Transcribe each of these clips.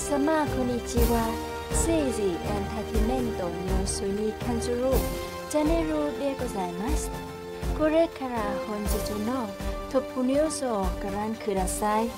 様こんにちはエンターテイメントニュースにチャンネルでございますこれから本日のトップニュースをご覧ください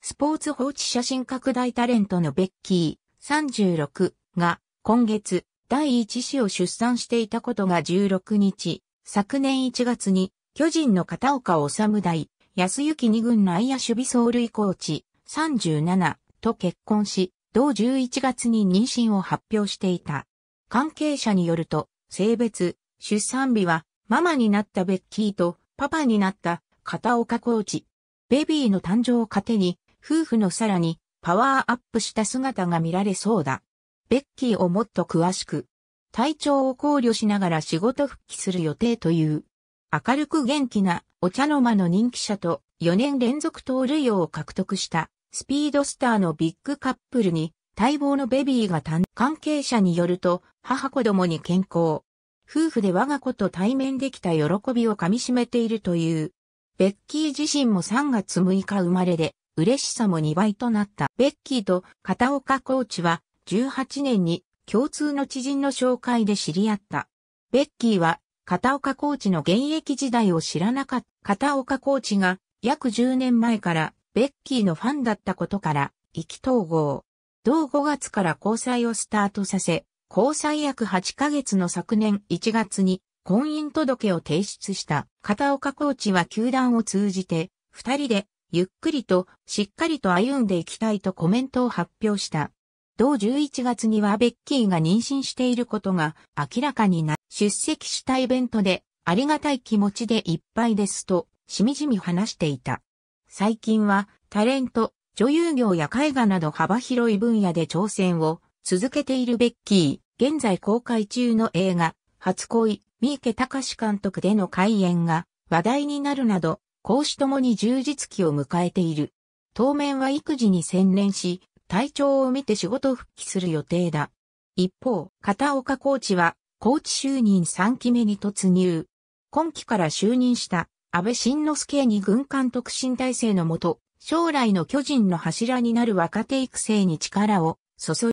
スポーツ放置写真拡大タレントのベッキー36が今月第一子を出産していたことが16日、昨年1月に巨人の片岡治大、安行二軍内野守備走塁コーチ37と結婚し、同11月に妊娠を発表していた。関係者によると、性別、出産日は、ママになったベッキーと、パパになった片岡コーチ。ベビーの誕生を糧に、夫婦のさらに、パワーアップした姿が見られそうだ。ベッキーをもっと詳しく、体調を考慮しながら仕事復帰する予定という。明るく元気なお茶の間の人気者と4年連続盗塁王を獲得したスピードスターのビッグカップルに待望のベビーが誕関係者によると母子供に健康。夫婦で我が子と対面できた喜びを噛み締めているという。ベッキー自身も3月6日生まれで、嬉しさも2倍となった。ベッキーと片岡コーチは18年に共通の知人の紹介で知り合った。ベッキーは片岡コーチの現役時代を知らなかった。片岡コーチが約10年前からベッキーのファンだったことから、意気投合。同5月から交際をスタートさせ、交際約8ヶ月の昨年1月に婚姻届を提出した片岡コーチは球団を通じて、二人でゆっくりとしっかりと歩んでいきたいとコメントを発表した。同11月にはベッキーが妊娠していることが明らかにな、出席したイベントでありがたい気持ちでいっぱいですと、しみじみ話していた。最近はタレント、女優業や絵画など幅広い分野で挑戦を続けているベッキー、現在公開中の映画、初恋、三池隆監督での開演が話題になるなど、公私ともに充実期を迎えている。当面は育児に専念し、体調を見て仕事復帰する予定だ。一方、片岡コーチは、コーチ就任3期目に突入。今期から就任した安倍晋之助に軍艦特進体制のもと、将来の巨人の柱になる若手育成に力を注い